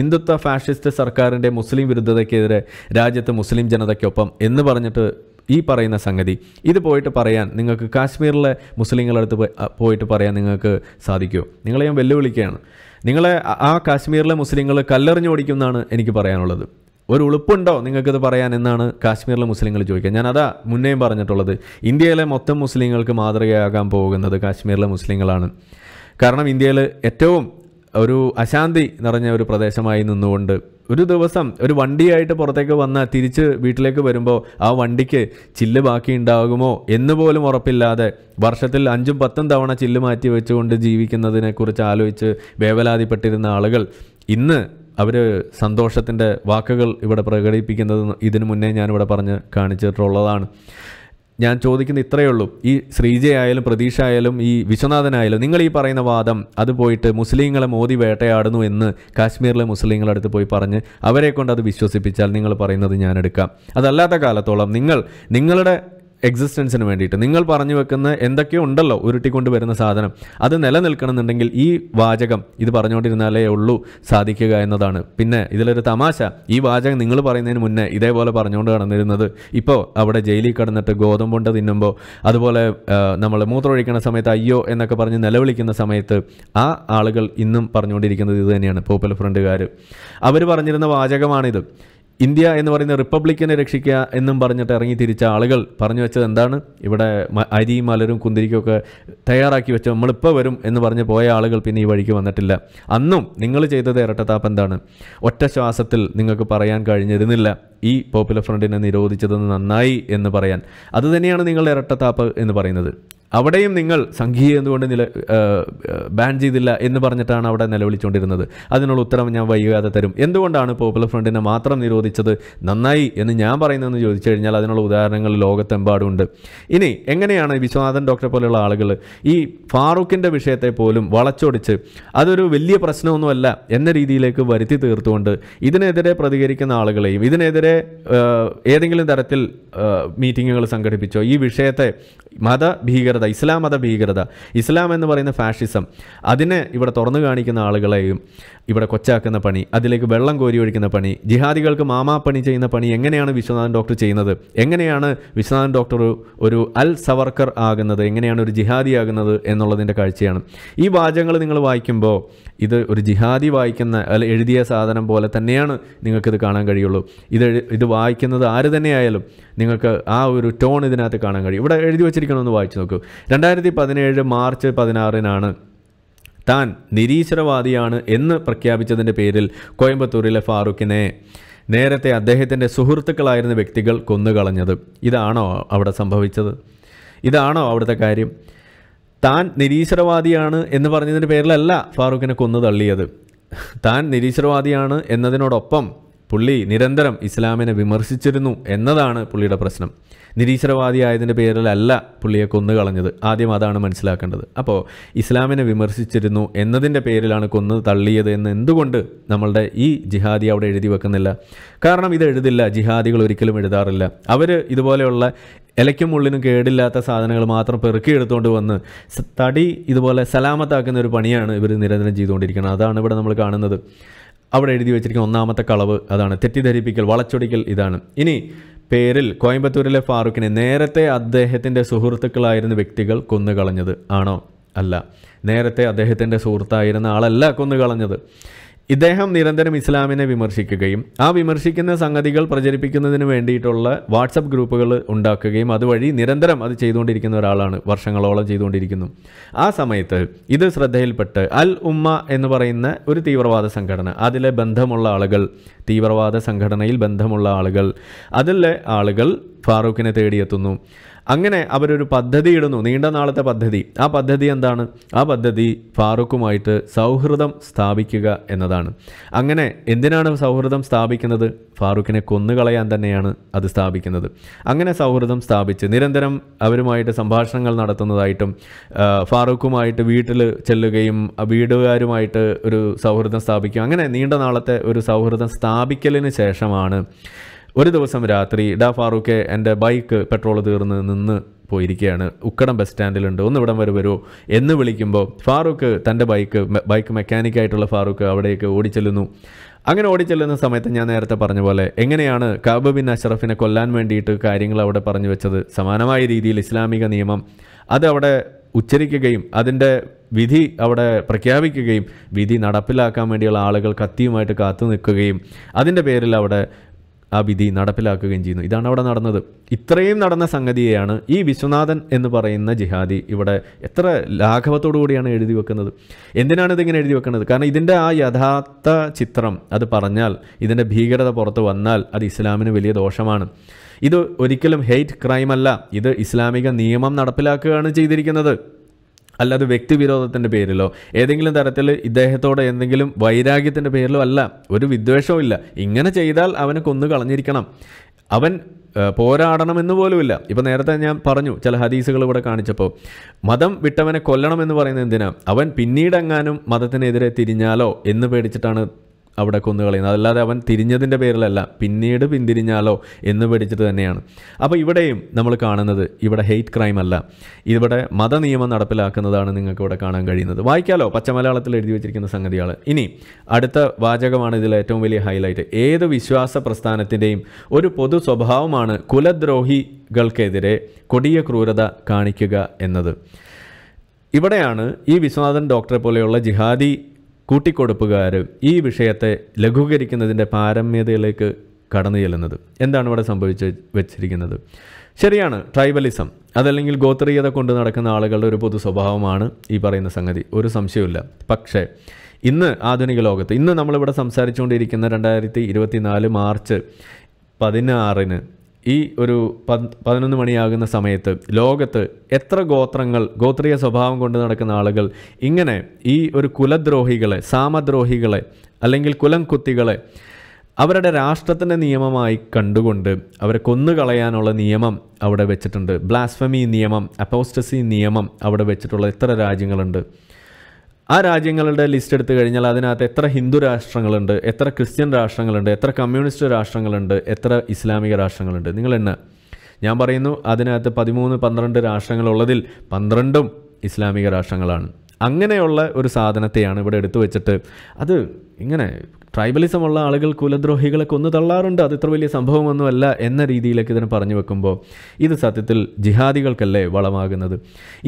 Hindutva fascist സർക്കാരിൻ്റെ മുസ്ലിം വിരുദ്ധതയ്ക്കെതിരെ രാജ്യത്ത് മുസ്ലിം ജനതയ്ക്കൊപ്പം എന്ന് പറഞ്ഞിട്ട് ഈ പറയുന്ന സംഗതി ഇത് പോയിട്ട് പറയാൻ നിങ്ങൾക്ക് കാശ്മീരിലെ മുസ്ലിങ്ങളടുത്ത് പോയിട്ട് പറയാൻ നിങ്ങൾക്ക് സാധിക്കുമോ നിങ്ങളെ ഞാൻ വെല്ലുവിളിക്കുകയാണ് നിങ്ങളെ ആ കാശ്മീരിലെ മുസ്ലിങ്ങൾ ഓടിക്കുമെന്നാണ് എനിക്ക് പറയാനുള്ളത് ഒരു ഉളുപ്പുണ്ടോ നിങ്ങൾക്കിത് പറയാൻ എന്നാണ് കാശ്മീരിലെ മുസ്ലിങ്ങൾ ചോദിക്കുക ഞാൻ അതാ മുന്നേയും പറഞ്ഞിട്ടുള്ളത് ഇന്ത്യയിലെ മൊത്തം മുസ്ലിങ്ങൾക്ക് മാതൃകയാകാൻ പോകുന്നത് കാശ്മീരിലെ മുസ്ലിങ്ങളാണ് കാരണം ഇന്ത്യയിൽ ഏറ്റവും ഒരു അശാന്തി നിറഞ്ഞ ഒരു പ്രദേശമായി നിന്നുകൊണ്ട് ഒരു ദിവസം ഒരു വണ്ടിയായിട്ട് പുറത്തേക്ക് വന്ന തിരിച്ച് വീട്ടിലേക്ക് വരുമ്പോൾ ആ വണ്ടിക്ക് ചില്ല് ബാക്കി ഉണ്ടാകുമോ എന്ന് പോലും ഉറപ്പില്ലാതെ വർഷത്തിൽ അഞ്ചും പത്തും തവണ ചില്ല് മാറ്റി വെച്ചുകൊണ്ട് ജീവിക്കുന്നതിനെക്കുറിച്ച് ആലോചിച്ച് വേവലാതിപ്പെട്ടിരുന്ന ആളുകൾ ഇന്ന് അവർ സന്തോഷത്തിൻ്റെ വാക്കുകൾ ഇവിടെ പ്രകടിപ്പിക്കുന്നത് ഇതിനു മുന്നേ ഞാനിവിടെ പറഞ്ഞ് കാണിച്ചിട്ടുള്ളതാണ് ഞാൻ ചോദിക്കുന്ന ഇത്രയേ ഉള്ളൂ ഈ ശ്രീജയായാലും പ്രതീക്ഷ ആയാലും ഈ വിശ്വനാഥനായാലും നിങ്ങൾ ഈ പറയുന്ന വാദം അത് പോയിട്ട് മുസ്ലിങ്ങളെ മോദി വേട്ടയാടുന്നു എന്ന് കാശ്മീരിലെ മുസ്ലിങ്ങളുടെ അടുത്ത് പോയി പറഞ്ഞ് അവരെ കൊണ്ട് അത് വിശ്വസിപ്പിച്ചാൽ നിങ്ങൾ പറയുന്നത് ഞാൻ എടുക്കാം അതല്ലാത്ത കാലത്തോളം നിങ്ങൾ നിങ്ങളുടെ എക്സിസ്റ്റൻസിന് വേണ്ടിയിട്ട് നിങ്ങൾ പറഞ്ഞു വെക്കുന്ന എന്തൊക്കെയോ ഉണ്ടല്ലോ ഉരുട്ടിക്കൊണ്ട് വരുന്ന സാധനം അത് നിലനിൽക്കണമെന്നുണ്ടെങ്കിൽ ഈ വാചകം ഇത് പറഞ്ഞുകൊണ്ടിരുന്നാലേ ഉള്ളൂ സാധിക്കുക എന്നതാണ് പിന്നെ ഇതിലൊരു തമാശ ഈ വാചകം നിങ്ങൾ പറയുന്നതിന് മുന്നേ ഇതേപോലെ പറഞ്ഞുകൊണ്ട് കടന്നിരുന്നത് ഇപ്പോൾ അവിടെ ജയിലിൽ കടന്നിട്ട് കൊണ്ട് തിന്നുമ്പോൾ അതുപോലെ നമ്മൾ മൂത്രമൊഴിക്കുന്ന സമയത്ത് അയ്യോ എന്നൊക്കെ പറഞ്ഞ് നിലവിളിക്കുന്ന സമയത്ത് ആ ആളുകൾ ഇന്നും പറഞ്ഞുകൊണ്ടിരിക്കുന്നത് ഇത് തന്നെയാണ് പോപ്പുലർ ഫ്രണ്ടുകാർ അവർ പറഞ്ഞിരുന്ന വാചകമാണിത് ഇന്ത്യ എന്ന് പറയുന്ന റിപ്പബ്ലിക്കിനെ രക്ഷിക്കുക എന്നും പറഞ്ഞിട്ട് ഇറങ്ങി തിരിച്ച ആളുകൾ പറഞ്ഞു വെച്ചത് എന്താണ് ഇവിടെ അരിയും മലരും കുന്തിരിക്കൊക്കെ തയ്യാറാക്കി വെച്ച നമ്മളിപ്പോൾ വരും എന്ന് പറഞ്ഞ് പോയ ആളുകൾ പിന്നെ ഈ വഴിക്ക് വന്നിട്ടില്ല അന്നും നിങ്ങൾ ചെയ്തത് ഇരട്ടത്താപ്പ് എന്താണ് ഒറ്റ ശ്വാസത്തിൽ നിങ്ങൾക്ക് പറയാൻ കഴിഞ്ഞിരുന്നില്ല ഈ പോപ്പുലർ ഫ്രണ്ടിനെ നിരോധിച്ചത് നന്നായി എന്ന് പറയാൻ അതുതന്നെയാണ് നിങ്ങളുടെ ഇരട്ടത്താപ്പ് എന്ന് പറയുന്നത് അവിടെയും നിങ്ങൾ സംഘീയ എന്തുകൊണ്ട് നില ബാൻ ചെയ്തില്ല എന്ന് പറഞ്ഞിട്ടാണ് അവിടെ നിലവിളിച്ചുകൊണ്ടിരുന്നത് അതിനുള്ള ഉത്തരം ഞാൻ വൈകാതെ തരും എന്തുകൊണ്ടാണ് പോപ്പുലർ ഫ്രണ്ടിനെ മാത്രം നിരോധിച്ചത് നന്നായി എന്ന് ഞാൻ പറയുന്നതെന്ന് ചോദിച്ചു കഴിഞ്ഞാൽ അതിനുള്ള ഉദാഹരണങ്ങൾ ലോകത്തെമ്പാടുമുണ്ട് ഇനി എങ്ങനെയാണ് വിശ്വനാഥൻ ഡോക്ടറെ പോലെയുള്ള ആളുകൾ ഈ ഫാറൂഖിൻ്റെ വിഷയത്തെ പോലും വളച്ചൊടിച്ച് അതൊരു വലിയ പ്രശ്നമൊന്നുമല്ല എന്ന രീതിയിലേക്ക് വരുത്തി തീർത്തുകൊണ്ട് ഇതിനെതിരെ പ്രതികരിക്കുന്ന ആളുകളെയും ഇതിനെതിരെ ഏതെങ്കിലും തരത്തിൽ മീറ്റിങ്ങുകൾ സംഘടിപ്പിച്ചോ ഈ വിഷയത്തെ മത ഭീകരത ഭീകരത ഇസ്ലാം മത ഭീകരത ഇസ്ലാം എന്ന് പറയുന്ന ഫാഷിസം അതിനെ ഇവിടെ തുറന്നു കാണിക്കുന്ന ആളുകളെയും ഇവിടെ കൊച്ചാക്കുന്ന പണി അതിലേക്ക് വെള്ളം കോരി ഒഴിക്കുന്ന പണി ജിഹാദികൾക്ക് മാമാപ്പണി ചെയ്യുന്ന പണി എങ്ങനെയാണ് വിശ്വനാഥൻ ഡോക്ടർ ചെയ്യുന്നത് എങ്ങനെയാണ് വിശ്വനാഥൻ ഡോക്ടർ ഒരു അൽ സവർക്കർ ആകുന്നത് എങ്ങനെയാണ് ഒരു ജിഹാദി ആകുന്നത് എന്നുള്ളതിൻ്റെ കാഴ്ചയാണ് ഈ വാചകങ്ങൾ നിങ്ങൾ വായിക്കുമ്പോൾ ഇത് ഒരു ജിഹാദി വായിക്കുന്ന അല്ല എഴുതിയ സാധനം പോലെ തന്നെയാണ് നിങ്ങൾക്കിത് കാണാൻ കഴിയുള്ളൂ ഇത് ഇത് വായിക്കുന്നത് ആര് തന്നെയായാലും നിങ്ങൾക്ക് ആ ഒരു ടോൺ ഇതിനകത്ത് കാണാൻ കഴിയും ഇവിടെ എഴുതി വച്ചിരിക്കണമെന്ന് വായിച്ചു നോക്കൂ രണ്ടായിരത്തി പതിനേഴ് മാർച്ച് പതിനാറിനാണ് താൻ നിരീശ്വരവാദിയാണ് എന്ന് പ്രഖ്യാപിച്ചതിൻ്റെ പേരിൽ കോയമ്പത്തൂരിലെ ഫാറൂഖിനെ നേരത്തെ അദ്ദേഹത്തിൻ്റെ സുഹൃത്തുക്കളായിരുന്ന വ്യക്തികൾ കൊന്നുകളഞ്ഞത് ഇതാണോ അവിടെ സംഭവിച്ചത് ഇതാണോ അവിടുത്തെ കാര്യം താൻ നിരീശ്വരവാദിയാണ് എന്ന് പറഞ്ഞതിൻ്റെ പേരിലല്ല ഫാറൂഖിനെ കൊന്നു തള്ളിയത് താൻ നിരീശ്വരവാദിയാണ് എന്നതിനോടൊപ്പം പുള്ളി നിരന്തരം ഇസ്ലാമിനെ വിമർശിച്ചിരുന്നു എന്നതാണ് പുള്ളിയുടെ പ്രശ്നം നിരീശ്വരവാദിയായതിൻ്റെ പേരിലല്ല പുള്ളിയെ കൊന്നു കളഞ്ഞത് ആദ്യം അതാണ് മനസ്സിലാക്കേണ്ടത് അപ്പോൾ ഇസ്ലാമിനെ വിമർശിച്ചിരുന്നു എന്നതിൻ്റെ പേരിലാണ് കൊന്നു തള്ളിയത് എന്ന് എന്തുകൊണ്ട് നമ്മളുടെ ഈ ജിഹാദി അവിടെ എഴുതി വെക്കുന്നില്ല കാരണം ഇത് എഴുതില്ല ജിഹാദികൾ ഒരിക്കലും എഴുതാറില്ല അവർ ഇതുപോലെയുള്ള ഇലയ്ക്കും ഉള്ളിനും കേടില്ലാത്ത സാധനങ്ങൾ മാത്രം പെറുക്കി എടുത്തുകൊണ്ട് വന്ന് തടി ഇതുപോലെ സലാമത്താക്കുന്ന ഒരു പണിയാണ് ഇവർ നിരന്തരം ചെയ്തുകൊണ്ടിരിക്കുന്നത് അതാണ് ഇവിടെ നമ്മൾ കാണുന്നത് അവിടെ എഴുതി വെച്ചിരിക്കുന്ന ഒന്നാമത്തെ കളവ് അതാണ് തെറ്റിദ്ധരിപ്പിക്കൽ വളച്ചൊടിക്കൽ ഇതാണ് ഇനി പേരിൽ കോയമ്പത്തൂരിലെ ഫാറൂഖിനെ നേരത്തെ അദ്ദേഹത്തിൻ്റെ സുഹൃത്തുക്കളായിരുന്ന വ്യക്തികൾ കൊന്നുകളഞ്ഞത് ആണോ അല്ല നേരത്തെ അദ്ദേഹത്തിൻ്റെ സുഹൃത്തായിരുന്ന ആളല്ല കൊന്നുകളഞ്ഞത് ഇദ്ദേഹം നിരന്തരം ഇസ്ലാമിനെ വിമർശിക്കുകയും ആ വിമർശിക്കുന്ന സംഗതികൾ പ്രചരിപ്പിക്കുന്നതിന് വേണ്ടിയിട്ടുള്ള വാട്സപ്പ് ഗ്രൂപ്പുകൾ ഉണ്ടാക്കുകയും അതുവഴി നിരന്തരം അത് ചെയ്തുകൊണ്ടിരിക്കുന്ന ഒരാളാണ് വർഷങ്ങളോളം ചെയ്തുകൊണ്ടിരിക്കുന്നു ആ സമയത്ത് ഇത് ശ്രദ്ധയിൽപ്പെട്ട് അൽ ഉമ്മ എന്ന് പറയുന്ന ഒരു തീവ്രവാദ സംഘടന അതിലെ ബന്ധമുള്ള ആളുകൾ തീവ്രവാദ സംഘടനയിൽ ബന്ധമുള്ള ആളുകൾ അതിലെ ആളുകൾ ഫാറൂഖിനെ തേടിയെത്തുന്നു അങ്ങനെ അവരൊരു പദ്ധതി ഇടുന്നു നീണ്ട നാളത്തെ പദ്ധതി ആ പദ്ധതി എന്താണ് ആ പദ്ധതി ഫാറൂഖുമായിട്ട് സൗഹൃദം സ്ഥാപിക്കുക എന്നതാണ് അങ്ങനെ എന്തിനാണ് സൗഹൃദം സ്ഥാപിക്കുന്നത് ഫാറൂഖിനെ കൊന്നുകളയാൻ തന്നെയാണ് അത് സ്ഥാപിക്കുന്നത് അങ്ങനെ സൗഹൃദം സ്ഥാപിച്ച് നിരന്തരം അവരുമായിട്ട് സംഭാഷണങ്ങൾ നടത്തുന്നതായിട്ടും ഫാറൂഖുമായിട്ട് വീട്ടിൽ ചെല്ലുകയും വീടുകാരുമായിട്ട് ഒരു സൗഹൃദം സ്ഥാപിക്കുകയും അങ്ങനെ നീണ്ട നാളത്തെ ഒരു സൗഹൃദം സ്ഥാപിക്കലിന് ശേഷമാണ് ഒരു ദിവസം രാത്രി ഡാ ഫാറൂഖ് എൻ്റെ ബൈക്ക് പെട്രോൾ തീർന്ന് നിന്ന് പോയിരിക്കുകയാണ് ഉക്കടം ബസ് സ്റ്റാൻഡിലുണ്ട് ഒന്ന് ഇവിടം വരെ വരുമോ എന്ന് വിളിക്കുമ്പോൾ ഫാറൂഖ് തൻ്റെ ബൈക്ക് ബൈക്ക് മെക്കാനിക്കായിട്ടുള്ള ഫാറൂഖ് അവിടേക്ക് ഓടിച്ചെല്ലുന്നു അങ്ങനെ ഓടിച്ചെല്ലുന്ന സമയത്ത് ഞാൻ നേരത്തെ പറഞ്ഞ പോലെ എങ്ങനെയാണ് കാബ് ബിൻ അഷറഫിനെ കൊല്ലാൻ വേണ്ടിയിട്ട് കാര്യങ്ങൾ അവിടെ പറഞ്ഞു വെച്ചത് സമാനമായ രീതിയിൽ ഇസ്ലാമിക നിയമം അത് അവിടെ ഉച്ചരിക്കുകയും അതിൻ്റെ വിധി അവിടെ പ്രഖ്യാപിക്കുകയും വിധി നടപ്പിലാക്കാൻ വേണ്ടിയുള്ള ആളുകൾ കത്തിയുമായിട്ട് കാത്തു നിൽക്കുകയും അതിൻ്റെ പേരിൽ അവിടെ ആ വിധി നടപ്പിലാക്കുകയും ചെയ്യുന്നു ഇതാണ് അവിടെ നടന്നത് ഇത്രയും നടന്ന സംഗതിയെയാണ് ഈ വിശ്വനാഥൻ എന്ന് പറയുന്ന ജിഹാദി ഇവിടെ എത്ര ലാഘവത്തോടു കൂടിയാണ് എഴുതി വെക്കുന്നത് എന്തിനാണ് ഇതിങ്ങനെ എഴുതി വെക്കുന്നത് കാരണം ഇതിൻ്റെ ആ യഥാർത്ഥ ചിത്രം അത് പറഞ്ഞാൽ ഇതിൻ്റെ ഭീകരത പുറത്ത് വന്നാൽ അത് ഇസ്ലാമിന് വലിയ ദോഷമാണ് ഇത് ഒരിക്കലും ഹെയ്റ്റ് ക്രൈം അല്ല ഇത് ഇസ്ലാമിക നിയമം നടപ്പിലാക്കുകയാണ് ചെയ്തിരിക്കുന്നത് അല്ലാതെ വ്യക്തിവിരോധത്തിൻ്റെ പേരിലോ ഏതെങ്കിലും തരത്തിൽ ഇദ്ദേഹത്തോട് എന്തെങ്കിലും വൈരാഗ്യത്തിൻ്റെ പേരിലോ അല്ല ഒരു വിദ്വേഷവും ഇല്ല ഇങ്ങനെ ചെയ്താൽ അവനെ കൊന്നു കളഞ്ഞിരിക്കണം അവൻ പോരാടണമെന്ന് പോലുമില്ല ഇപ്പം നേരത്തെ ഞാൻ പറഞ്ഞു ചില ഹദീസുകൾ ഇവിടെ കാണിച്ചപ്പോൾ മതം വിട്ടവനെ കൊല്ലണമെന്ന് പറയുന്നത് എന്തിനാ അവൻ പിന്നീടെങ്ങാനും മതത്തിനെതിരെ തിരിഞ്ഞാലോ എന്ന് പേടിച്ചിട്ടാണ് അവിടെ കൊന്നുകളയുന്നത് അതല്ലാതെ അവൻ തിരിഞ്ഞതിൻ്റെ പേരിലല്ല പിന്നീട് പിന്തിരിഞ്ഞാലോ എന്ന് പേടിച്ചിട്ട് തന്നെയാണ് അപ്പോൾ ഇവിടെയും നമ്മൾ കാണുന്നത് ഇവിടെ ഹെയ്റ്റ് ക്രൈം അല്ല ഇവിടെ മതനിയമം നടപ്പിലാക്കുന്നതാണ് നിങ്ങൾക്ക് ഇവിടെ കാണാൻ കഴിയുന്നത് വായിക്കാലോ പച്ചമലയാളത്തിൽ എഴുതി വെച്ചിരിക്കുന്ന സംഗതികൾ ഇനി അടുത്ത വാചകമാണ് ഇതിൽ ഏറ്റവും വലിയ ഹൈലൈറ്റ് ഏത് വിശ്വാസ പ്രസ്ഥാനത്തിൻ്റെയും ഒരു പൊതു സ്വഭാവമാണ് കുലദ്രോഹികൾക്കെതിരെ കൊടിയ ക്രൂരത കാണിക്കുക എന്നത് ഇവിടെയാണ് ഈ വിശ്വനാഥൻ ഡോക്ടറെ പോലെയുള്ള ജിഹാദി കൂട്ടിക്കൊടുപ്പുകാർ ഈ വിഷയത്തെ ലഘൂകരിക്കുന്നതിൻ്റെ പാരമ്യതയിലേക്ക് കടന്നു ചെല്ലുന്നത് എന്താണ് ഇവിടെ സംഭവിച്ച് വെച്ചിരിക്കുന്നത് ശരിയാണ് ട്രൈബലിസം അതല്ലെങ്കിൽ ഗോത്രീയത കൊണ്ട് നടക്കുന്ന ആളുകളുടെ ഒരു പൊതു സ്വഭാവമാണ് ഈ പറയുന്ന സംഗതി ഒരു സംശയമില്ല പക്ഷേ ഇന്ന് ആധുനിക ലോകത്ത് ഇന്ന് നമ്മളിവിടെ സംസാരിച്ചുകൊണ്ടിരിക്കുന്ന രണ്ടായിരത്തി ഇരുപത്തിനാല് മാർച്ച് പതിനാറിന് ഈ ഒരു പതിനൊന്ന് മണിയാകുന്ന സമയത്ത് ലോകത്ത് എത്ര ഗോത്രങ്ങൾ ഗോത്രീയ സ്വഭാവം കൊണ്ട് നടക്കുന്ന ആളുകൾ ഇങ്ങനെ ഈ ഒരു കുലദ്രോഹികളെ സാമദ്രോഹികളെ അല്ലെങ്കിൽ കുലം കുത്തികളെ അവരുടെ രാഷ്ട്രത്തിൻ്റെ നിയമമായി കണ്ടുകൊണ്ട് അവരെ കൊന്നുകളയാനുള്ള നിയമം അവിടെ വെച്ചിട്ടുണ്ട് ബ്ലാസ്ഫമി നിയമം അപ്പോസ്റ്റസി നിയമം അവിടെ വെച്ചിട്ടുള്ള എത്ര രാജ്യങ്ങളുണ്ട് ആ രാജ്യങ്ങളുടെ ലിസ്റ്റ് എടുത്തു കഴിഞ്ഞാൽ അതിനകത്ത് എത്ര ഹിന്ദു രാഷ്ട്രങ്ങളുണ്ട് എത്ര ക്രിസ്ത്യൻ രാഷ്ട്രങ്ങളുണ്ട് എത്ര കമ്മ്യൂണിസ്റ്റ് രാഷ്ട്രങ്ങളുണ്ട് എത്ര ഇസ്ലാമിക രാഷ്ട്രങ്ങളുണ്ട് നിങ്ങൾ എന്ന ഞാൻ പറയുന്നു അതിനകത്ത് പതിമൂന്ന് പന്ത്രണ്ട് രാഷ്ട്രങ്ങളുള്ളതിൽ പന്ത്രണ്ടും ഇസ്ലാമിക രാഷ്ട്രങ്ങളാണ് അങ്ങനെയുള്ള ഒരു സാധനത്തെയാണ് ഇവിടെ എടുത്തു വെച്ചിട്ട് അത് ഇങ്ങനെ ട്രൈബലിസമുള്ള ആളുകൾ കുലദ്രോഹികളെ കൊന്നു തള്ളാറുണ്ട് അത് ഇത്ര വലിയ സംഭവമൊന്നുമല്ല എന്ന രീതിയിലേക്ക് ഇതിനെ പറഞ്ഞു വെക്കുമ്പോൾ ഇത് സത്യത്തിൽ ജിഹാദികൾക്കല്ലേ വളമാകുന്നത്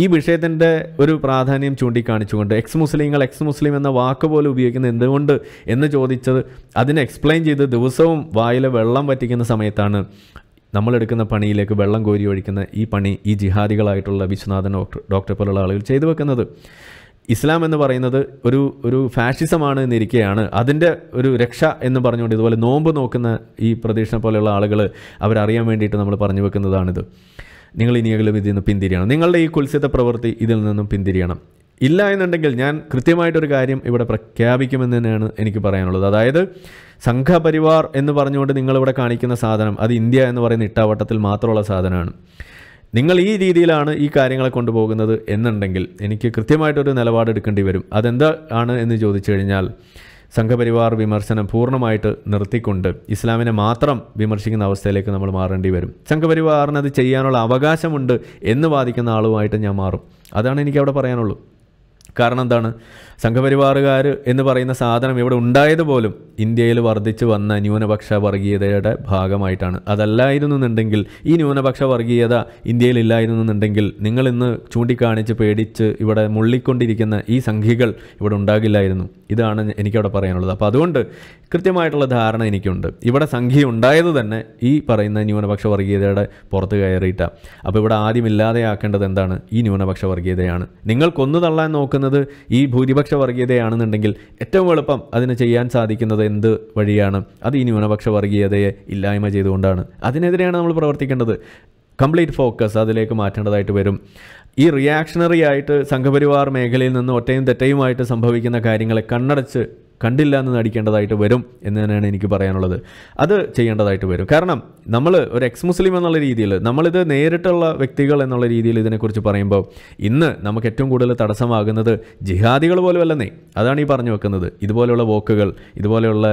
ഈ വിഷയത്തിൻ്റെ ഒരു പ്രാധാന്യം ചൂണ്ടിക്കാണിച്ചുകൊണ്ട് എക്സ് മുസ്ലിങ്ങൾ എക്സ് മുസ്ലിം എന്ന വാക്ക് പോലെ ഉപയോഗിക്കുന്നത് എന്തുകൊണ്ട് എന്ന് ചോദിച്ചത് അതിനെ എക്സ്പ്ലെയിൻ ചെയ്ത് ദിവസവും വായിലെ വെള്ളം വറ്റിക്കുന്ന സമയത്താണ് നമ്മളെടുക്കുന്ന പണിയിലേക്ക് വെള്ളം കോരി ഒഴിക്കുന്ന ഈ പണി ഈ ജിഹാദികളായിട്ടുള്ള വിശ്വനാഥൻ ഡോക്ടർ ഡോക്ടർ പോലുള്ള ആളുകൾ ചെയ്തു വെക്കുന്നത് ഇസ്ലാം എന്ന് പറയുന്നത് ഒരു ഒരു ഫാഷിസമാണ് എന്നിരിക്കുകയാണ് അതിൻ്റെ ഒരു രക്ഷ എന്ന് പറഞ്ഞുകൊണ്ട് ഇതുപോലെ നോമ്പ് നോക്കുന്ന ഈ പ്രതീക്ഷ പോലെയുള്ള ആളുകൾ അവരറിയാൻ വേണ്ടിയിട്ട് നമ്മൾ പറഞ്ഞു വെക്കുന്നതാണിത് നിങ്ങൾ ഇനിയെങ്കിലും ഇതിൽ നിന്ന് പിന്തിരിയണം നിങ്ങളുടെ ഈ കുൽസിത പ്രവൃത്തി ഇതിൽ നിന്നും പിന്തിരിയണം ഇല്ല എന്നുണ്ടെങ്കിൽ ഞാൻ കൃത്യമായിട്ടൊരു കാര്യം ഇവിടെ പ്രഖ്യാപിക്കുമെന്ന് തന്നെയാണ് എനിക്ക് പറയാനുള്ളത് അതായത് സംഘപരിവാർ എന്ന് പറഞ്ഞുകൊണ്ട് നിങ്ങളിവിടെ കാണിക്കുന്ന സാധനം അത് ഇന്ത്യ എന്ന് പറയുന്ന ഇട്ടാവട്ടത്തിൽ മാത്രമുള്ള സാധനമാണ് നിങ്ങൾ ഈ രീതിയിലാണ് ഈ കാര്യങ്ങളെ കൊണ്ടുപോകുന്നത് എന്നുണ്ടെങ്കിൽ എനിക്ക് കൃത്യമായിട്ടൊരു നിലപാടെടുക്കേണ്ടി വരും അതെന്താ ആണ് എന്ന് ചോദിച്ചു കഴിഞ്ഞാൽ സംഘപരിവാർ വിമർശനം പൂർണ്ണമായിട്ട് നിർത്തിക്കൊണ്ട് ഇസ്ലാമിനെ മാത്രം വിമർശിക്കുന്ന അവസ്ഥയിലേക്ക് നമ്മൾ മാറേണ്ടി വരും സംഘപരിവാറിന് അത് ചെയ്യാനുള്ള അവകാശമുണ്ട് എന്ന് വാദിക്കുന്ന ആളുമായിട്ട് ഞാൻ മാറും അതാണ് എനിക്ക് അവിടെ പറയാനുള്ളൂ കാരണം എന്താണ് സംഘപരിവാറുകാർ എന്ന് പറയുന്ന സാധനം ഇവിടെ ഉണ്ടായത് പോലും ഇന്ത്യയിൽ വർദ്ധിച്ചു വന്ന ന്യൂനപക്ഷ വർഗീയതയുടെ ഭാഗമായിട്ടാണ് അതല്ലായിരുന്നുണ്ടെങ്കിൽ ഈ ന്യൂനപക്ഷ വർഗീയത ഇന്ത്യയിൽ ഇല്ലായിരുന്നുണ്ടെങ്കിൽ നിങ്ങൾ ഇന്ന് ചൂണ്ടിക്കാണിച്ച് പേടിച്ച് ഇവിടെ മുള്ളിക്കൊണ്ടിരിക്കുന്ന ഈ സംഖ്യകൾ ഇവിടെ ഉണ്ടാകില്ലായിരുന്നു ഇതാണ് എനിക്കവിടെ പറയാനുള്ളത് അപ്പോൾ അതുകൊണ്ട് കൃത്യമായിട്ടുള്ള ധാരണ എനിക്കുണ്ട് ഇവിടെ സംഖ്യ ഉണ്ടായത് തന്നെ ഈ പറയുന്ന ന്യൂനപക്ഷ വർഗീയതയുടെ പുറത്ത് കയറിയിട്ടാണ് അപ്പോൾ ഇവിടെ ആദ്യം ഇല്ലാതെയാക്കേണ്ടത് എന്താണ് ഈ ന്യൂനപക്ഷ വർഗീയതയാണ് നിങ്ങൾ കൊന്നു തള്ളാൻ നോക്കുന്ന നോക്കുന്നത് ഈ ഭൂരിപക്ഷ വർഗീയതയാണെന്നുണ്ടെങ്കിൽ ഏറ്റവും എളുപ്പം അതിന് ചെയ്യാൻ സാധിക്കുന്നത് എന്ത് വഴിയാണ് അത് ഈ ന്യൂനപക്ഷ വർഗീയതയെ ഇല്ലായ്മ ചെയ്തുകൊണ്ടാണ് അതിനെതിരെയാണ് നമ്മൾ പ്രവർത്തിക്കേണ്ടത് കംപ്ലീറ്റ് ഫോക്കസ് അതിലേക്ക് മാറ്റേണ്ടതായിട്ട് വരും ഈ റിയാക്ഷണറി ആയിട്ട് സംഘപരിവാർ മേഖലയിൽ നിന്ന് ഒറ്റയും തെറ്റയുമായിട്ട് സംഭവിക്കുന്ന കാര്യങ്ങളെ കണ്ണടച്ച് കണ്ടില്ല എന്ന് നടിക്കേണ്ടതായിട്ട് വരും എന്ന് തന്നെയാണ് എനിക്ക് പറയാനുള്ളത് അത് ചെയ്യേണ്ടതായിട്ട് വരും കാരണം നമ്മൾ ഒരു എക്സ് മുസ്ലിം എന്നുള്ള രീതിയിൽ നമ്മളിത് നേരിട്ടുള്ള വ്യക്തികൾ എന്നുള്ള രീതിയിൽ ഇതിനെക്കുറിച്ച് പറയുമ്പോൾ ഇന്ന് നമുക്ക് ഏറ്റവും കൂടുതൽ തടസ്സമാകുന്നത് ജിഹാദികൾ പോലും അല്ലെന്നേ അതാണ് ഈ പറഞ്ഞു വെക്കുന്നത് ഇതുപോലെയുള്ള വോക്കുകൾ ഇതുപോലെയുള്ള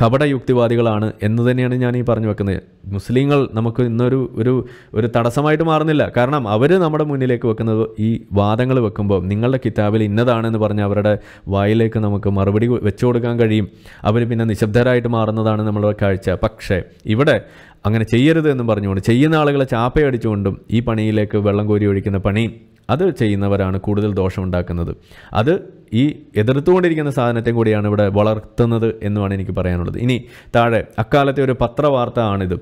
കപട യുക്തിവാദികളാണ് എന്ന് തന്നെയാണ് ഞാൻ ഈ പറഞ്ഞു വെക്കുന്നത് മുസ്ലിങ്ങൾ നമുക്ക് ഇന്നൊരു ഒരു ഒരു തടസ്സമായിട്ട് മാറുന്നില്ല കാരണം അവർ നമ്മുടെ മുന്നിലേക്ക് വെക്കുന്നത് ഈ വാദങ്ങൾ വെക്കുമ്പോൾ നിങ്ങളുടെ കിതാബിൽ ഇന്നതാണെന്ന് പറഞ്ഞ് അവരുടെ വായിലേക്ക് നമുക്ക് മറുപടി വെച്ചു കൊടുക്കാൻ കഴിയും അവർ പിന്നെ നിശബ്ദരായിട്ട് മാറുന്നതാണ് നമ്മളുടെ കാഴ്ച പക്ഷേ ഇവിടെ അങ്ങനെ ചെയ്യരുത് എന്നും പറഞ്ഞുകൊണ്ട് ചെയ്യുന്ന ആളുകളെ ചാപ്പയടിച്ചുകൊണ്ടും ഈ പണിയിലേക്ക് വെള്ളം കോരി ഒഴിക്കുന്ന പണി അത് ചെയ്യുന്നവരാണ് കൂടുതൽ ദോഷമുണ്ടാക്കുന്നത് അത് ഈ എതിർത്തുകൊണ്ടിരിക്കുന്ന സാധനത്തെയും കൂടിയാണ് ഇവിടെ വളർത്തുന്നത് എന്നുമാണ് എനിക്ക് പറയാനുള്ളത് ഇനി താഴെ അക്കാലത്തെ ഒരു പത്രവാർത്ത ആണിത്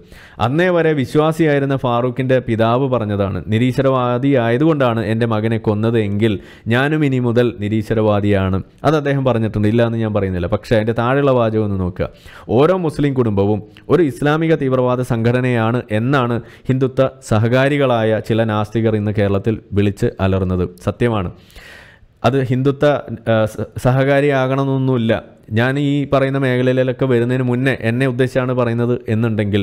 അന്നേ വരെ വിശ്വാസിയായിരുന്ന ഫാറൂഖിൻ്റെ പിതാവ് പറഞ്ഞതാണ് നിരീശ്വരവാദി ആയതുകൊണ്ടാണ് എൻ്റെ മകനെ കൊന്നത് എങ്കിൽ ഞാനും ഇനി മുതൽ നിരീശ്വരവാദിയാണ് അത് അദ്ദേഹം പറഞ്ഞിട്ടുണ്ട് ഇല്ല എന്ന് ഞാൻ പറയുന്നില്ല പക്ഷേ അതിൻ്റെ താഴെയുള്ള വാചകം ഒന്ന് നോക്കുക ഓരോ മുസ്ലിം കുടുംബവും ഒരു ഇസ്ലാമിക തീവ്രവാദ സംഘടനയാണ് എന്നാണ് ഹിന്ദുത്വ സഹകാരികളായ ചില നാസ്തികർ ഇന്ന് കേരളത്തിൽ വിളിച്ച് അലർന്നത് സത്യമാണ് അത് ഹിന്ദുത്വ സഹകാരിയാകണമെന്നൊന്നുമില്ല ഞാൻ ഈ പറയുന്ന മേഖലയിലൊക്കെ വരുന്നതിന് മുന്നേ എന്നെ ഉദ്ദേശിച്ചാണ് പറയുന്നത് എന്നുണ്ടെങ്കിൽ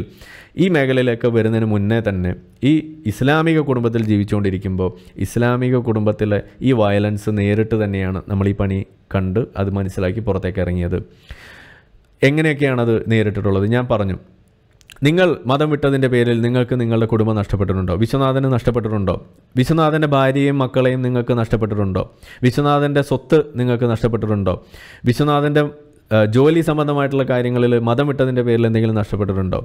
ഈ മേഖലയിലൊക്കെ വരുന്നതിന് മുന്നേ തന്നെ ഈ ഇസ്ലാമിക കുടുംബത്തിൽ ജീവിച്ചുകൊണ്ടിരിക്കുമ്പോൾ ഇസ്ലാമിക കുടുംബത്തിലെ ഈ വയലൻസ് നേരിട്ട് തന്നെയാണ് നമ്മൾ ഈ പണി കണ്ട് അത് മനസ്സിലാക്കി പുറത്തേക്ക് ഇറങ്ങിയത് എങ്ങനെയൊക്കെയാണത് നേരിട്ടിട്ടുള്ളത് ഞാൻ പറഞ്ഞു നിങ്ങൾ മതം വിട്ടതിൻ്റെ പേരിൽ നിങ്ങൾക്ക് നിങ്ങളുടെ കുടുംബം നഷ്ടപ്പെട്ടിട്ടുണ്ടോ വിശ്വനാഥന് നഷ്ടപ്പെട്ടിട്ടുണ്ടോ വിശ്വനാഥൻ്റെ ഭാര്യയും മക്കളെയും നിങ്ങൾക്ക് നഷ്ടപ്പെട്ടിട്ടുണ്ടോ വിശ്വനാഥൻ്റെ സ്വത്ത് നിങ്ങൾക്ക് നഷ്ടപ്പെട്ടിട്ടുണ്ടോ വിശ്വനാഥൻ്റെ ജോലി സംബന്ധമായിട്ടുള്ള കാര്യങ്ങളിൽ മതം വിട്ടതിൻ്റെ പേരിൽ എന്തെങ്കിലും നഷ്ടപ്പെട്ടിട്ടുണ്ടോ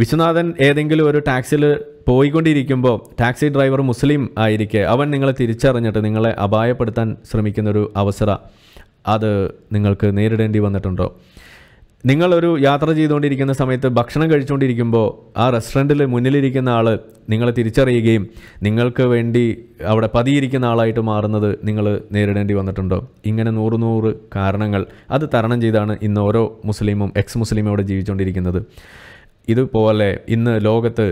വിശ്വനാഥൻ ഏതെങ്കിലും ഒരു ടാക്സിൽ പോയിക്കൊണ്ടിരിക്കുമ്പോൾ ടാക്സി ഡ്രൈവർ മുസ്ലിം ആയിരിക്കെ അവൻ നിങ്ങളെ തിരിച്ചറിഞ്ഞിട്ട് നിങ്ങളെ അപായപ്പെടുത്താൻ ശ്രമിക്കുന്നൊരു അവസര അത് നിങ്ങൾക്ക് നേരിടേണ്ടി വന്നിട്ടുണ്ടോ നിങ്ങളൊരു യാത്ര ചെയ്തുകൊണ്ടിരിക്കുന്ന സമയത്ത് ഭക്ഷണം കഴിച്ചുകൊണ്ടിരിക്കുമ്പോൾ ആ റെസ്റ്റോറൻറ്റിൽ മുന്നിലിരിക്കുന്ന ആൾ നിങ്ങളെ തിരിച്ചറിയുകയും നിങ്ങൾക്ക് വേണ്ടി അവിടെ പതിയിരിക്കുന്ന ആളായിട്ട് മാറുന്നത് നിങ്ങൾ നേരിടേണ്ടി വന്നിട്ടുണ്ടോ ഇങ്ങനെ നൂറ് നൂറ് കാരണങ്ങൾ അത് തരണം ചെയ്താണ് ഇന്ന് ഓരോ മുസ്ലിമും എക്സ് മുസ്ലിം ഇവിടെ ജീവിച്ചുകൊണ്ടിരിക്കുന്നത് ഇതുപോലെ ഇന്ന് ലോകത്ത്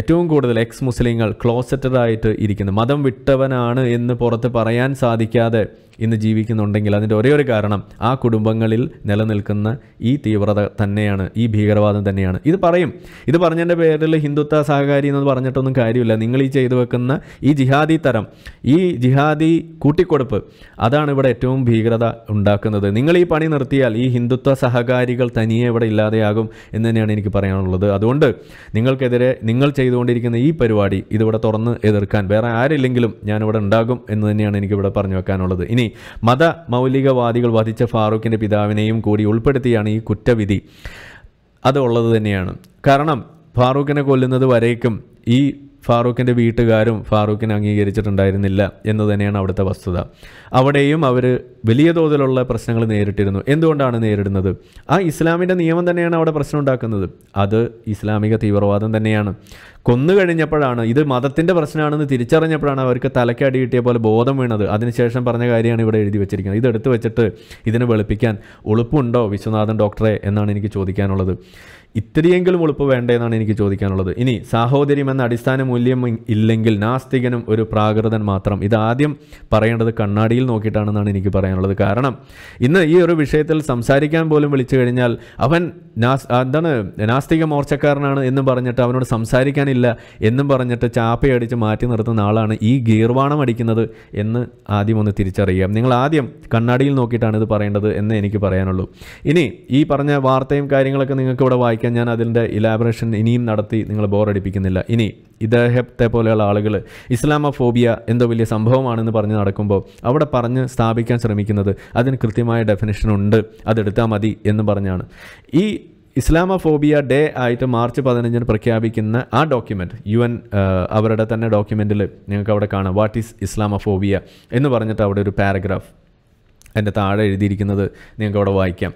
ഏറ്റവും കൂടുതൽ എക്സ് മുസ്ലിങ്ങൾ ക്ലോസറ്റഡായിട്ട് ഇരിക്കുന്നു മതം വിട്ടവനാണ് എന്ന് പുറത്ത് പറയാൻ സാധിക്കാതെ ഇന്ന് ജീവിക്കുന്നുണ്ടെങ്കിൽ അതിൻ്റെ ഒരേ ഒരു കാരണം ആ കുടുംബങ്ങളിൽ നിലനിൽക്കുന്ന ഈ തീവ്രത തന്നെയാണ് ഈ ഭീകരവാദം തന്നെയാണ് ഇത് പറയും ഇത് പറഞ്ഞതിൻ്റെ പേരിൽ ഹിന്ദുത്വ സഹകാരി എന്ന് പറഞ്ഞിട്ടൊന്നും കാര്യമില്ല നിങ്ങൾ ഈ ചെയ്തു വെക്കുന്ന ഈ ജിഹാദി തരം ഈ ജിഹാദി കൂട്ടിക്കൊടുപ്പ് അതാണ് ഇവിടെ ഏറ്റവും ഭീകരത ഉണ്ടാക്കുന്നത് നിങ്ങൾ ഈ പണി നിർത്തിയാൽ ഈ ഹിന്ദുത്വ സഹകാരികൾ തനിയെ ഇവിടെ ഇല്ലാതെയാകും എന്ന് തന്നെയാണ് എനിക്ക് പറയാനുള്ളത് അതുകൊണ്ട് നിങ്ങൾക്കെതിരെ നിങ്ങൾ ചെയ്തുകൊണ്ടിരിക്കുന്ന ഈ പരിപാടി ഇതിവിടെ തുറന്ന് എതിർക്കാൻ വേറെ ആരില്ലെങ്കിലും ഞാനിവിടെ ഉണ്ടാകും എന്ന് തന്നെയാണ് എനിക്കിവിടെ പറഞ്ഞു വെക്കാനുള്ളത് ഇനി മത മൗലികവാദികൾ വധിച്ച ഫാറൂഖിൻ്റെ പിതാവിനെയും കൂടി ഉൾപ്പെടുത്തിയാണ് ഈ കുറ്റവിധി അത് ഉള്ളത് തന്നെയാണ് കാരണം ഫാറൂഖിനെ കൊല്ലുന്നത് വരേക്കും ഈ ഫാറൂഖിൻ്റെ വീട്ടുകാരും ഫാറൂഖിനെ അംഗീകരിച്ചിട്ടുണ്ടായിരുന്നില്ല എന്ന് തന്നെയാണ് അവിടുത്തെ വസ്തുത അവിടെയും അവർ വലിയ തോതിലുള്ള പ്രശ്നങ്ങൾ നേരിട്ടിരുന്നു എന്തുകൊണ്ടാണ് നേരിടുന്നത് ആ ഇസ്ലാമിൻ്റെ നിയമം തന്നെയാണ് അവിടെ പ്രശ്നം ഉണ്ടാക്കുന്നത് അത് ഇസ്ലാമിക തീവ്രവാദം തന്നെയാണ് കൊന്നു കഴിഞ്ഞപ്പോഴാണ് ഇത് മതത്തിൻ്റെ പ്രശ്നമാണെന്ന് തിരിച്ചറിഞ്ഞപ്പോഴാണ് അവർക്ക് തലക്കടി കിട്ടിയ പോലെ ബോധം വീണത് അതിനുശേഷം പറഞ്ഞ കാര്യമാണ് ഇവിടെ എഴുതി വെച്ചിരിക്കുന്നത് ഇതെടുത്ത് വെച്ചിട്ട് ഇതിനെ വെളുപ്പിക്കാൻ ഉളുപ്പുണ്ടോ വിശ്വനാഥൻ ഡോക്ടറെ എന്നാണ് എനിക്ക് ചോദിക്കാനുള്ളത് ഇത്രയെങ്കിലും ഉളുപ്പ് വേണ്ടതെന്നാണ് എന്നാണ് എനിക്ക് ചോദിക്കാനുള്ളത് ഇനി സാഹോദര്യം എന്ന അടിസ്ഥാന മൂല്യം ഇല്ലെങ്കിൽ നാസ്തികനും ഒരു പ്രാകൃതൻ മാത്രം ഇതാദ്യം പറയേണ്ടത് കണ്ണാടിയിൽ നോക്കിയിട്ടാണെന്നാണ് എനിക്ക് പറയാനുള്ളത് കാരണം ഇന്ന് ഈ ഒരു വിഷയത്തിൽ സംസാരിക്കാൻ പോലും വിളിച്ചു കഴിഞ്ഞാൽ അവൻ നാസ് എന്താണ് നാസ്തിക മോർച്ചക്കാരനാണ് എന്ന് പറഞ്ഞിട്ട് അവനോട് സംസാരിക്കാൻ ഇല്ല എന്നും പറഞ്ഞിട്ട് ചാപ്പയടിച്ച് മാറ്റി നിർത്തുന്ന ആളാണ് ഈ ഗീർവാണം അടിക്കുന്നത് എന്ന് ആദ്യം ഒന്ന് തിരിച്ചറിയാം നിങ്ങൾ ആദ്യം കണ്ണാടിയിൽ നോക്കിയിട്ടാണ് ഇത് പറയേണ്ടത് എന്ന് എനിക്ക് പറയാനുള്ളൂ ഇനി ഈ പറഞ്ഞ വാർത്തയും കാര്യങ്ങളൊക്കെ നിങ്ങൾക്ക് ഇവിടെ വായിക്കാൻ ഞാൻ അതിൻ്റെ ഇലാബറേഷൻ ഇനിയും നടത്തി നിങ്ങൾ ബോറടിപ്പിക്കുന്നില്ല ഇനി ഇദ്ദേഹത്തെ പോലെയുള്ള ആളുകൾ ഇസ്ലാമഫോബിയ എന്തോ വലിയ സംഭവമാണെന്ന് പറഞ്ഞ് നടക്കുമ്പോൾ അവിടെ പറഞ്ഞ് സ്ഥാപിക്കാൻ ശ്രമിക്കുന്നത് അതിന് കൃത്യമായ ഡെഫിനേഷൻ ഉണ്ട് അതെടുത്താൽ മതി എന്ന് പറഞ്ഞാണ് ഈ ഇസ്ലാമഫോബിയ ഡേ ആയിട്ട് മാർച്ച് പതിനഞ്ചിന് പ്രഖ്യാപിക്കുന്ന ആ ഡോക്യുമെൻ്റ് യു എൻ അവരുടെ തന്നെ ഡോക്യുമെൻറ്റിൽ നിങ്ങൾക്ക് അവിടെ കാണാം വാട്ട് ഈസ് ഇസ്ലാമഫോബിയ എന്ന് പറഞ്ഞിട്ട് അവിടെ ഒരു പാരഗ്രാഫ് എൻ്റെ താഴെ എഴുതിയിരിക്കുന്നത് നിങ്ങൾക്ക് അവിടെ വായിക്കാം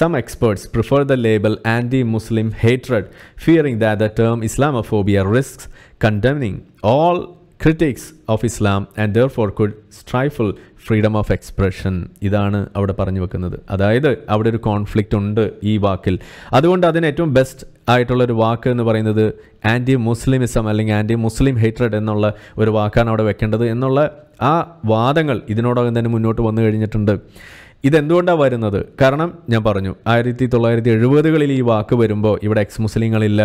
some experts prefer the label anti Muslim hatred fearing that the term Islamophobia risk contaminating all critics of Islam and therefore could stifle freedom of expression ഇതാണ് അവിടെ പറഞ്ഞു വെക്കുന്നത് അതായത് അവിടെ ഒരു കോൺഫ്ലിക്റ്റ് ഉണ്ട് ഈ വാക്കിൽ അതുകൊണ്ട് അതിന് ഏറ്റവും ബെസ്റ്റ് ആയിട്ടുള്ള ഒരു വാക്ക് എന്ന് പറയുന്നത് ആൻറ്റി മുസ്ലിമിസം അല്ലെങ്കിൽ ആൻറ്റി മുസ്ലിം ഹേറ്റഡ് എന്നുള്ള ഒരു വാക്കാണ് അവിടെ വെക്കേണ്ടത് എന്നുള്ള ആ വാദങ്ങൾ ഇതിനോടകം തന്നെ മുന്നോട്ട് വന്നു കഴിഞ്ഞിട്ടുണ്ട് ഇതെന്തുകൊണ്ടാണ് വരുന്നത് കാരണം ഞാൻ പറഞ്ഞു ആയിരത്തി തൊള്ളായിരത്തി എഴുപതുകളിൽ ഈ വാക്ക് വരുമ്പോൾ ഇവിടെ എക്സ് മുസ്ലിങ്ങളില്ല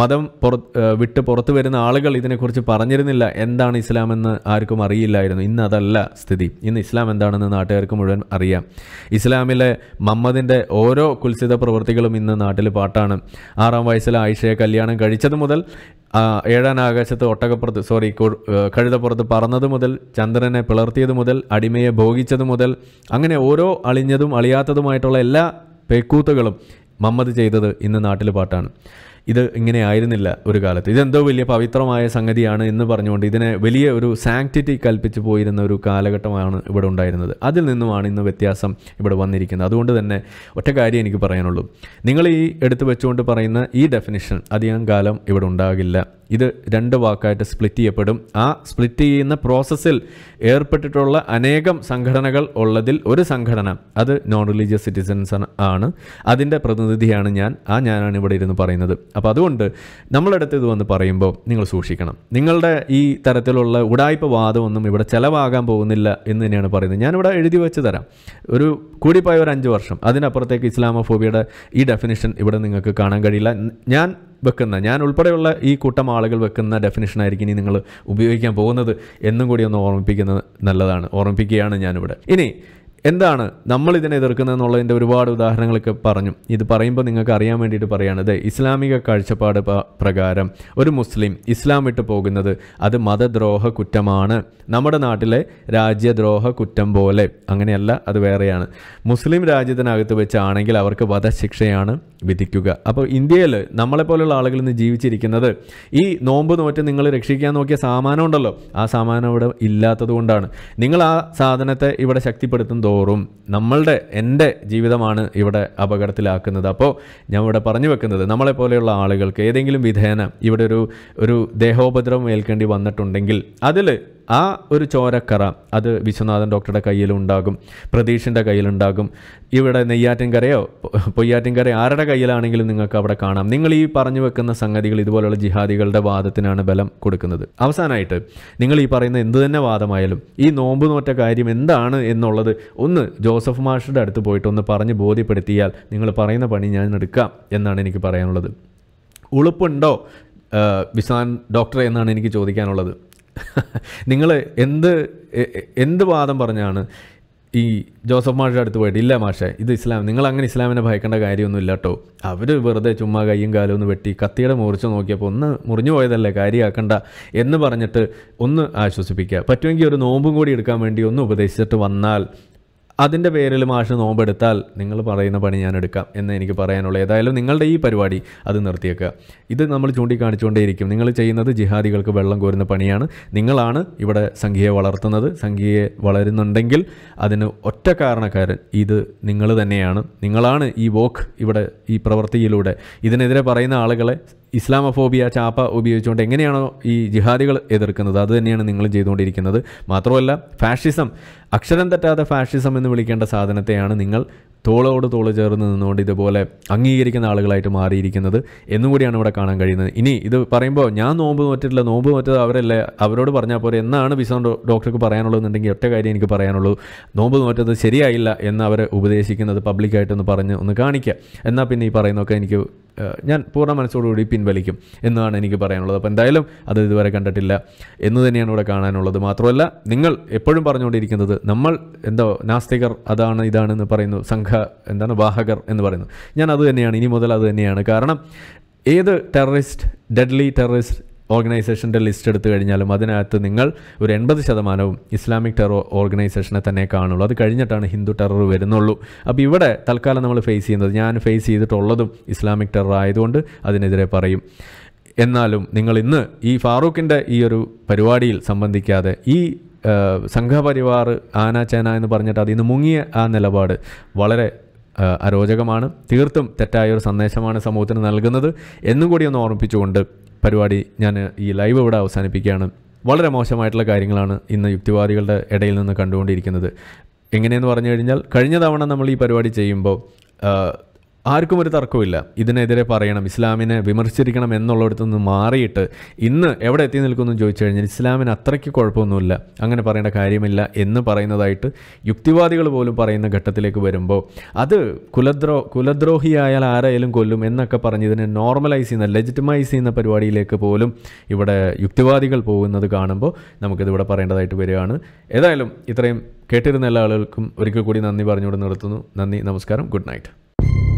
മതം പുറത്ത് വിട്ട് പുറത്തു വരുന്ന ആളുകൾ ഇതിനെക്കുറിച്ച് പറഞ്ഞിരുന്നില്ല എന്താണ് ഇസ്ലാം എന്ന് ആർക്കും അറിയില്ലായിരുന്നു ഇന്ന് അതല്ല സ്ഥിതി ഇന്ന് ഇസ്ലാം എന്താണെന്ന് നാട്ടുകാർക്ക് മുഴുവൻ അറിയാം ഇസ്ലാമിലെ മമ്മദിൻ്റെ ഓരോ കുൽസിത പ്രവൃത്തികളും ഇന്ന് നാട്ടിൽ പാട്ടാണ് ആറാം വയസ്സിൽ ആയിഷയെ കല്യാണം കഴിച്ചത് മുതൽ ഏഴാൻ ആകാശത്ത് ഒട്ടകപ്പുറത്ത് സോറി കഴുതപ്പുറത്ത് പറന്നത് മുതൽ ചന്ദ്രനെ പിളർത്തിയത് മുതൽ അടിമയെ ഭോഗിച്ചത് മുതൽ അങ്ങനെ ഓരോ അളിഞ്ഞതും അളിയാത്തതുമായിട്ടുള്ള എല്ലാ പെക്കൂത്തുകളും മമ്മദ് ചെയ്തത് ഇന്ന് നാട്ടിൽ പാട്ടാണ് ഇത് ഇങ്ങനെ ആയിരുന്നില്ല ഒരു കാലത്ത് ഇതെന്തോ വലിയ പവിത്രമായ സംഗതിയാണ് എന്ന് പറഞ്ഞുകൊണ്ട് ഇതിനെ വലിയ ഒരു സാങ്ക്ടിറ്റി കൽപ്പിച്ചു പോയിരുന്ന ഒരു കാലഘട്ടമാണ് ഇവിടെ ഉണ്ടായിരുന്നത് അതിൽ നിന്നുമാണ് ഇന്ന് വ്യത്യാസം ഇവിടെ വന്നിരിക്കുന്നത് അതുകൊണ്ട് തന്നെ ഒറ്റ കാര്യം എനിക്ക് പറയാനുള്ളൂ നിങ്ങൾ ഈ എടുത്തു വെച്ചുകൊണ്ട് പറയുന്ന ഈ ഡെഫിനിഷൻ അധികം കാലം ഇവിടെ ഉണ്ടാകില്ല ഇത് രണ്ട് വാക്കായിട്ട് സ്പ്ലിറ്റ് ചെയ്യപ്പെടും ആ സ്പ്ലിറ്റ് ചെയ്യുന്ന പ്രോസസ്സിൽ ഏർപ്പെട്ടിട്ടുള്ള അനേകം സംഘടനകൾ ഉള്ളതിൽ ഒരു സംഘടന അത് നോൺ റിലീജിയസ് സിറ്റിസൻസ് ആണ് അതിൻ്റെ പ്രതിനിധിയാണ് ഞാൻ ആ ഞാനാണ് ഇവിടെ ഇരുന്ന് പറയുന്നത് അപ്പോൾ അതുകൊണ്ട് നമ്മളടുത്ത് ഇത് വന്ന് പറയുമ്പോൾ നിങ്ങൾ സൂക്ഷിക്കണം നിങ്ങളുടെ ഈ തരത്തിലുള്ള ഉടായ്പ വാദമൊന്നും ഇവിടെ ചിലവാകാൻ പോകുന്നില്ല എന്ന് തന്നെയാണ് പറയുന്നത് ഞാനിവിടെ എഴുതി വെച്ച് തരാം ഒരു കൂടിപ്പോയ ഒരു അഞ്ച് വർഷം അതിനപ്പുറത്തേക്ക് ഇസ്ലാമോഫോബിയയുടെ ഈ ഡെഫിനിഷൻ ഇവിടെ നിങ്ങൾക്ക് കാണാൻ കഴിയില്ല ഞാൻ വെക്കുന്ന ഞാൻ ഉൾപ്പെടെയുള്ള ഈ കൂട്ടം ആളുകൾ വെക്കുന്ന ഡെഫിനിഷനായിരിക്കും ഇനി നിങ്ങൾ ഉപയോഗിക്കാൻ പോകുന്നത് എന്നും കൂടി ഒന്ന് ഓർമ്മിപ്പിക്കുന്നത് നല്ലതാണ് ഓർമ്മിപ്പിക്കുകയാണ് ഞാനിവിടെ ഇനി എന്താണ് നമ്മൾ ഇതിനെ എതിർക്കുന്നത് എന്നുള്ളതിൻ്റെ ഒരുപാട് ഉദാഹരണങ്ങളൊക്കെ പറഞ്ഞു ഇത് പറയുമ്പോൾ നിങ്ങൾക്ക് അറിയാൻ വേണ്ടിയിട്ട് പറയുകയാണത് ഇസ്ലാമിക കാഴ്ചപ്പാട് പ്രകാരം ഒരു മുസ്ലിം ഇസ്ലാം വിട്ട് പോകുന്നത് അത് മതദ്രോഹ കുറ്റമാണ് നമ്മുടെ നാട്ടിലെ രാജ്യദ്രോഹ കുറ്റം പോലെ അങ്ങനെയല്ല അത് വേറെയാണ് മുസ്ലിം രാജ്യത്തിനകത്ത് വെച്ചാണെങ്കിൽ അവർക്ക് വധശിക്ഷയാണ് വിധിക്കുക അപ്പോൾ ഇന്ത്യയിൽ നമ്മളെപ്പോലുള്ള ആളുകൾ ഇന്ന് ജീവിച്ചിരിക്കുന്നത് ഈ നോമ്പ് നോറ്റ് നിങ്ങൾ രക്ഷിക്കാൻ നോക്കിയ സാമാനം ഉണ്ടല്ലോ ആ സാമാനം ഇവിടെ ഇല്ലാത്തത് കൊണ്ടാണ് നിങ്ങൾ ആ സാധനത്തെ ഇവിടെ ശക്തിപ്പെടുത്തും തോറും നമ്മളുടെ എൻ്റെ ജീവിതമാണ് ഇവിടെ അപകടത്തിലാക്കുന്നത് അപ്പോൾ ഞാൻ ഇവിടെ പറഞ്ഞു വെക്കുന്നത് നമ്മളെ പോലെയുള്ള ആളുകൾക്ക് ഏതെങ്കിലും വിധേന ഇവിടെ ഒരു ഒരു ദേഹോപദ്രവം ഏൽക്കേണ്ടി വന്നിട്ടുണ്ടെങ്കിൽ അതിൽ ആ ഒരു ചോരക്കറ അത് വിശ്വനാഥൻ ഡോക്ടറുടെ കയ്യിലുണ്ടാകും പ്രതീഷിൻ്റെ കയ്യിലുണ്ടാകും ഇവിടെ നെയ്യാറ്റിൻകരയോ പൊയ്യാറ്റിൻകര ആരുടെ കയ്യിലാണെങ്കിലും നിങ്ങൾക്ക് അവിടെ കാണാം നിങ്ങൾ ഈ പറഞ്ഞു വെക്കുന്ന സംഗതികൾ ഇതുപോലുള്ള ജിഹാദികളുടെ വാദത്തിനാണ് ബലം കൊടുക്കുന്നത് അവസാനമായിട്ട് നിങ്ങൾ ഈ പറയുന്ന എന്തു തന്നെ വാദമായാലും ഈ നോമ്പ് നോറ്റ കാര്യം എന്താണ് എന്നുള്ളത് ഒന്ന് ജോസഫ് മാഷയുടെ അടുത്ത് പോയിട്ട് ഒന്ന് പറഞ്ഞ് ബോധ്യപ്പെടുത്തിയാൽ നിങ്ങൾ പറയുന്ന പണി ഞാൻ എടുക്കാം എന്നാണ് എനിക്ക് പറയാനുള്ളത് ഉളുപ്പുണ്ടോ വിസാൻ ഡോക്ടറെ എന്നാണ് എനിക്ക് ചോദിക്കാനുള്ളത് നിങ്ങൾ എന്ത് എന്ത് വാദം പറഞ്ഞാണ് ഈ ജോസഫ് മാഷയുടെ അടുത്ത് പോയിട്ട് ഇല്ല മാഷെ ഇത് ഇസ്ലാം നിങ്ങൾ അങ്ങനെ ഇസ്ലാമിനെ ഭയക്കേണ്ട കാര്യമൊന്നും ഇല്ല കേട്ടോ അവർ വെറുതെ ചുമ്മാ കയ്യും കാലും ഒന്ന് വെട്ടി കത്തിയുടെ മുറിച്ച് നോക്കിയപ്പോൾ ഒന്ന് മുറിഞ്ഞു പോയതല്ലേ കാര്യമാക്കണ്ട എന്ന് പറഞ്ഞിട്ട് ഒന്ന് ആശ്വസിപ്പിക്കുക പറ്റുമെങ്കിൽ ഒരു നോമ്പും കൂടി എടുക്കാൻ വേണ്ടി ഒന്ന് ഉപദേശിച്ചിട്ട് വന്നാൽ അതിൻ്റെ പേരിൽ മാഷ് നോമ്പെടുത്താൽ നിങ്ങൾ പറയുന്ന പണി ഞാൻ എടുക്കാം എന്ന് എനിക്ക് പറയാനുള്ളത് ഏതായാലും നിങ്ങളുടെ ഈ പരിപാടി അത് നിർത്തിയേക്കുക ഇത് നമ്മൾ ചൂണ്ടിക്കാണിച്ചുകൊണ്ടേയിരിക്കും നിങ്ങൾ ചെയ്യുന്നത് ജിഹാദികൾക്ക് വെള്ളം കോരുന്ന പണിയാണ് നിങ്ങളാണ് ഇവിടെ സംഖ്യയെ വളർത്തുന്നത് സംഖ്യയെ വളരുന്നുണ്ടെങ്കിൽ അതിന് ഒറ്റ കാരണക്കാരൻ ഇത് നിങ്ങൾ തന്നെയാണ് നിങ്ങളാണ് ഈ വോക്ക് ഇവിടെ ഈ പ്രവൃത്തിയിലൂടെ ഇതിനെതിരെ പറയുന്ന ആളുകളെ ഇസ്ലാമഫോബിയ ചാപ്പ ഉപയോഗിച്ചുകൊണ്ട് എങ്ങനെയാണോ ഈ ജിഹാദികൾ എതിർക്കുന്നത് അത് തന്നെയാണ് നിങ്ങൾ ചെയ്തുകൊണ്ടിരിക്കുന്നത് മാത്രമല്ല ഫാഷിസം അക്ഷരം തെറ്റാതെ ഫാഷിസം എന്ന് വിളിക്കേണ്ട സാധനത്തെയാണ് നിങ്ങൾ തോളോട് തോള് ചേർന്ന് നിന്നുകൊണ്ട് ഇതുപോലെ അംഗീകരിക്കുന്ന ആളുകളായിട്ട് മാറിയിരിക്കുന്നത് എന്നുകൂടിയാണ് ഇവിടെ കാണാൻ കഴിയുന്നത് ഇനി ഇത് പറയുമ്പോൾ ഞാൻ നോമ്പ് നോറ്റിട്ടില്ല നോമ്പ് നോറ്റത് അവരല്ലേ അവരോട് പറഞ്ഞാൽ പോരെ എന്നാണ് വിസോൺ ഡോക്ടർക്ക് പറയാനുള്ളതെന്നുണ്ടെങ്കിൽ ഒറ്റ കാര്യം എനിക്ക് പറയാനുള്ളൂ നോമ്പ് നോറ്റത് ശരിയായില്ല എന്ന് അവരെ ഉപദേശിക്കുന്നത് പബ്ലിക്കായിട്ടൊന്ന് പറഞ്ഞ് ഒന്ന് കാണിക്കുക എന്നാൽ പിന്നെ ഈ പറയുന്നതൊക്കെ എനിക്ക് ഞാൻ പൂർണ്ണ മനസ്സോടുകൂടി പിൻവലിക്കും എന്നാണ് എനിക്ക് പറയാനുള്ളത് അപ്പോൾ എന്തായാലും അത് ഇതുവരെ കണ്ടിട്ടില്ല എന്ന് തന്നെയാണ് ഇവിടെ കാണാനുള്ളത് മാത്രമല്ല നിങ്ങൾ എപ്പോഴും പറഞ്ഞുകൊണ്ടിരിക്കുന്നത് നമ്മൾ എന്തോ നാസ്തികർ അതാണ് ഇതാണ് എന്ന് പറയുന്നു സംഘ എന്താണ് വാഹകർ എന്ന് പറയുന്നു ഞാൻ അത് തന്നെയാണ് ഇനി മുതൽ അത് തന്നെയാണ് കാരണം ഏത് ടെററിസ്റ്റ് ഡെഡ്ലി ടെററിസ്റ്റ് ഓർഗനൈസേഷൻ്റെ ലിസ്റ്റ് എടുത്തു കഴിഞ്ഞാലും അതിനകത്ത് നിങ്ങൾ ഒരു എൺപത് ശതമാനവും ഇസ്ലാമിക് ടെറർ ഓർഗനൈസേഷനെ തന്നെ കാണുള്ളൂ അത് കഴിഞ്ഞിട്ടാണ് ഹിന്ദു ടെറർ വരുന്നുള്ളൂ അപ്പോൾ ഇവിടെ തൽക്കാലം നമ്മൾ ഫേസ് ചെയ്യുന്നത് ഞാൻ ഫേസ് ചെയ്തിട്ടുള്ളതും ഇസ്ലാമിക് ടെറർ ആയതുകൊണ്ട് അതിനെതിരെ പറയും എന്നാലും നിങ്ങൾ ഇന്ന് ഈ ഫാറൂഖിൻ്റെ ഈ ഒരു പരിപാടിയിൽ സംബന്ധിക്കാതെ ഈ സംഘപരിവാർ ആന ചേന എന്ന് പറഞ്ഞിട്ട് അതിൽ നിന്ന് മുങ്ങിയ ആ നിലപാട് വളരെ അരോചകമാണ് തീർത്തും തെറ്റായ ഒരു സന്ദേശമാണ് സമൂഹത്തിന് നൽകുന്നത് എന്നും കൂടി ഒന്ന് ഓർമ്മിപ്പിച്ചുകൊണ്ട് പരിപാടി ഞാൻ ഈ ലൈവ് ഇവിടെ അവസാനിപ്പിക്കുകയാണ് വളരെ മോശമായിട്ടുള്ള കാര്യങ്ങളാണ് ഇന്ന് യുക്തിവാദികളുടെ ഇടയിൽ നിന്ന് കണ്ടുകൊണ്ടിരിക്കുന്നത് എങ്ങനെയെന്ന് പറഞ്ഞു കഴിഞ്ഞാൽ കഴിഞ്ഞ തവണ നമ്മൾ ഈ പരിപാടി ചെയ്യുമ്പോൾ ആർക്കും ഒരു തർക്കമില്ല ഇതിനെതിരെ പറയണം ഇസ്ലാമിനെ വിമർശിച്ചിരിക്കണം എന്നുള്ളിടത്തു നിന്ന് മാറിയിട്ട് ഇന്ന് എവിടെ എത്തി നിൽക്കുന്നു എന്ന് ചോദിച്ചു കഴിഞ്ഞാൽ ഇസ്ലാമിന് അത്രയ്ക്ക് കുഴപ്പമൊന്നുമില്ല അങ്ങനെ പറയേണ്ട കാര്യമില്ല എന്ന് പറയുന്നതായിട്ട് യുക്തിവാദികൾ പോലും പറയുന്ന ഘട്ടത്തിലേക്ക് വരുമ്പോൾ അത് കുലദ്രോ കുലദ്രോഹിയായാൽ ആരായാലും കൊല്ലും എന്നൊക്കെ പറഞ്ഞ് ഇതിനെ നോർമലൈസ് ചെയ്യുന്ന ലെജിറ്റമൈസ് ചെയ്യുന്ന പരിപാടിയിലേക്ക് പോലും ഇവിടെ യുക്തിവാദികൾ പോകുന്നത് കാണുമ്പോൾ നമുക്കിതിവിടെ പറയേണ്ടതായിട്ട് വരികയാണ് ഏതായാലും ഇത്രയും കേട്ടിരുന്ന എല്ലാ ആളുകൾക്കും ഒരിക്കൽ കൂടി നന്ദി പറഞ്ഞുകൊണ്ട് നിർത്തുന്നു നന്ദി നമസ്കാരം ഗുഡ് നൈറ്റ്